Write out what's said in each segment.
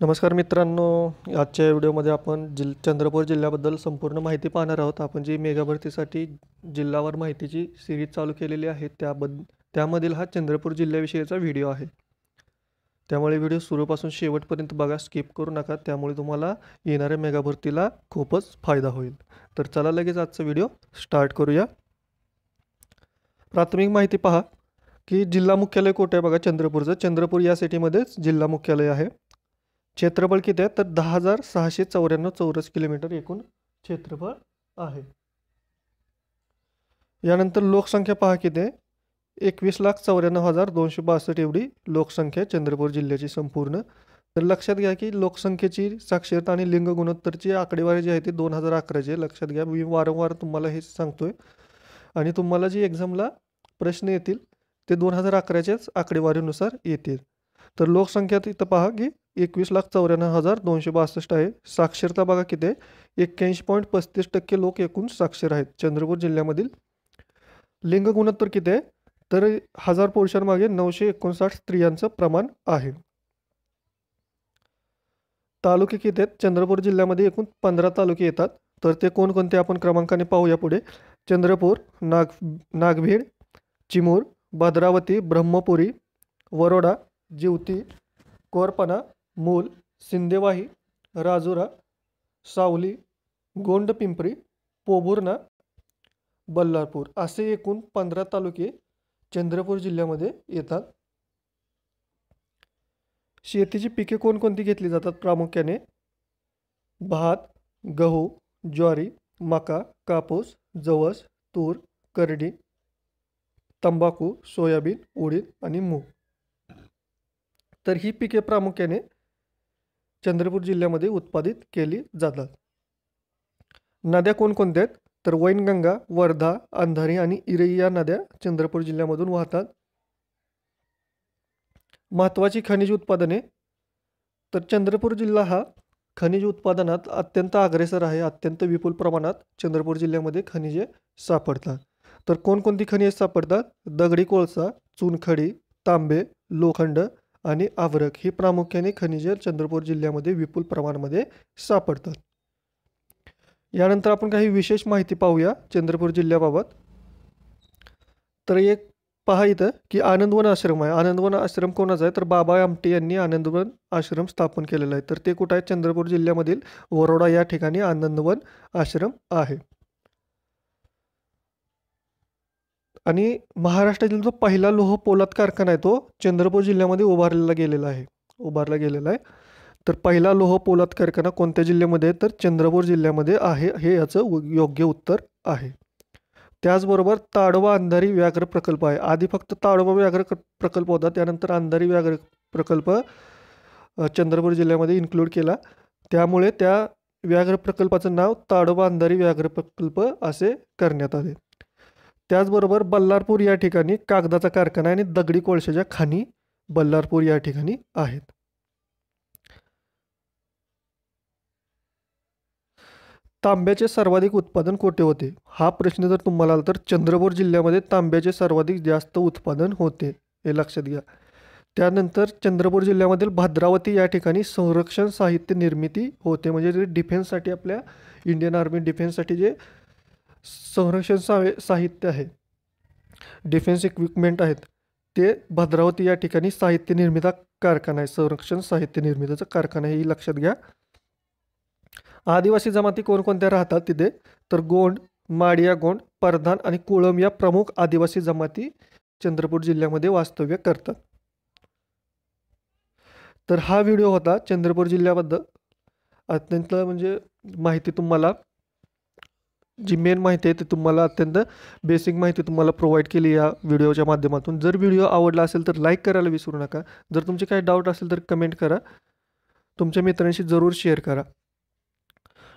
नमस्कार मित्रांनो आजच्या व्हिडिओमध्ये आपण जिल चंद्रपूर जिल्ह्याबद्दल संपूर्ण माहिती पाहणार आहोत आपण जी मेगा भरतीसाठी जिल्हावर माहितीची सिरीज चालू केलेली आहे त्याबद् त्यामधील हा चंद्रपूर जिल्ह्याविषयीचा व्हिडिओ आहे त्यामुळे व्हिडिओ सुरूपासून शेवटपर्यंत बघा स्किप करू नका त्यामुळे तुम्हाला येणाऱ्या मेगा भरतीला खूपच फायदा होईल तर चला लगेच आजचा व्हिडिओ स्टार्ट करूया प्राथमिक माहिती पहा की जिल्हा मुख्यालय कुठे आहे बघा चंद्रपूरचं चंद्रपूर या सिटीमध्येच जिल्हा मुख्यालय आहे क्षेत्रफळ किती आहे तर दहा हजार सहाशे चौऱ्याण्णव चौरस किलोमीटर एकूण क्षेत्रफळ आहे यानंतर लोकसंख्या पहा किती आहे एकवीस लाख चौऱ्याण्णव हजार दोनशे बासष्ट एवढी लोकसंख्या चंद्रपूर जिल्ह्याची संपूर्ण तर लक्षात घ्या की लोकसंख्येची साक्षरता आणि लिंग गुणोत्तरची आकडेवारी जी आहे ती दोन हजार अकराची लक्षात घ्या मी वारंवार तुम्हाला हे सांगतोय आणि तुम्हाला जी एक्झामला प्रश्न येतील ते दोन हजार अकराच्याच आकडेवारीनुसार येतील तर लोकसंख्या तिथं पहा की एकवीस लाख चौऱ्याण्णव हजार दोनशे बासष्ट आहे साक्षरता बघा किती आहे एक्क्याऐंशी पॉईंट पस्तीस टक्के लोक एकूण साक्षर आहेत चंद्रपूर जिल्ह्यामधील लिंग गुणोत्तर किती आहे तर हजार पुरुषांमागे नऊशे एकोणसाठ स्त्रियांचं प्रमाण आहे तालुके किती आहेत चंद्रपूर जिल्ह्यामध्ये एकूण पंधरा तालुके येतात तर ते कोणकोणते आपण क्रमांकाने पाहूया पुढे चंद्रपूर नाग नागभीड चिमूर भद्रावती ब्रह्मपुरी वरोडा जिवती कोरपणा मूल, सिंदेवाही राजुरा सावली गोंडपिंपरी पोभुर्ना, बल्लारपूर असे एकूण पंधरा तालुके चंद्रपूर जिल्ह्यामध्ये येतात शेतीची पिके कोणकोणती घेतली जातात प्रामुख्याने भात गहू ज्वारी मका कापूस जवस तूर करडी तंबाखू सोयाबीन उडीद आणि मूग तर ही पिके प्रामुख्याने चंद्रपूर जिल्ह्यामध्ये उत्पादित केली जातात नद्या कोणकोणत्या आहेत तर वैनगंगा वर्धा अंधारी आणि इरई या नद्या चंद्रपूर जिल्ह्यामधून वाहतात महत्त्वाची खनिज उत्पादने तर चंद्रपूर जिल्हा हा खनिज उत्पादनात अत्यंत अग्रेसर आहे अत्यंत विपुल प्रमाणात चंद्रपूर जिल्ह्यामध्ये खनिजे सापडतात तर कोणकोणती खनिजे सापडतात दगडी कोळसा चुनखडी तांबे लोखंड आणि आवरक ही प्रामुख्याने खनिजे चंद्रपूर जिल्ह्यामध्ये विपुल प्रमाणामध्ये सापडतात यानंतर आपण काही विशेष माहिती पाहूया चंद्रपूर जिल्ह्याबाबत तर एक पहा इथं की आनंदवन आश्रम आहे आनंदवन आश्रम कोणाचा आहे तर बाबा आमटे यांनी आनंदवन आश्रम स्थापन केलेला आहे तर ते कुठं आहे चंद्रपूर जिल्ह्यामधील वरोडा या ठिकाणी आनंदवन आश्रम आहे आणि महाराष्ट्रातील जो पहिला लोह पोलाद कारखाना आहे तो चंद्रपूर जिल्ह्यामध्ये उभारलेला गेलेला आहे उभारला गेलेला आहे तर पहिला लोह पोलाद कारखाना कोणत्या जिल्ह्यामध्ये तर चंद्रपूर जिल्ह्यामध्ये आहे हे याचं योग्य उत्तर आहे त्याचबरोबर ताडवा अंधारी व्याघ्र प्रकल्प आहे आधी फक्त ताडोबा व्याघ्र प्रकल्प होता त्यानंतर अंधारी व्याघ्र प्रकल्प चंद्रपूर जिल्ह्यामध्ये इन्क्लूड केला त्यामुळे त्या व्याघ्र प्रकल्पाचं नाव ताडोबा अंधारी व्याघ्र प्रकल्प असे करण्यात आले त्याचबरोबर बल्लारपूर या ठिकाणी कागदाचा कारखाना आणि दगडी कोळशाच्या खाणी बल्लारपूर या ठिकाणी आहेत तांब्याचे सर्वाधिक उत्पादन कोठे होते हा प्रश्न जर तुम्हाला आला तर चंद्रपूर जिल्ह्यामध्ये तांब्याचे सर्वाधिक जास्त उत्पादन होते हे लक्षात घ्या त्यानंतर चंद्रपूर जिल्ह्यामधील भद्रावती या ठिकाणी संरक्षण साहित्य निर्मिती होते म्हणजे जे डिफेन्ससाठी आपल्या इंडियन आर्मी डिफेन्ससाठी जे संरक्षण सावे साहित्य आहे डिफेन्स इक्विपमेंट आहेत ते भद्रावती या ठिकाणी साहित्य निर्मिता कारखाना आहे संरक्षण साहित्य निर्मितीचा कारखाना आहे ही लक्षात घ्या आदिवासी जमाती कोणकोणत्या राहतात तिथे तर गोंड माडिया गोंड परधान आणि कोळम या प्रमुख आदिवासी जमाती चंद्रपूर जिल्ह्यामध्ये वास्तव्य करतात तर हा व्हिडिओ होता चंद्रपूर जिल्ह्याबद्दल अत्यंत म्हणजे माहिती तुम्हाला जी मेन माहिती आहे ती तुम्हाला अत्यंत बेसिक माहिती तुम्हाला प्रोव्हाइड केली या व्हिडिओच्या माध्यमातून जर व्हिडिओ आवडला असेल तर लाईक करायला विसरू नका जर तुमचे काही डाऊट असेल तर कमेंट करा तुमच्या मित्रांशी जरूर शेअर करा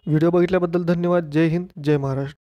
व्हिडिओ बघितल्याबद्दल धन्यवाद जय हिंद जय महाराष्ट्र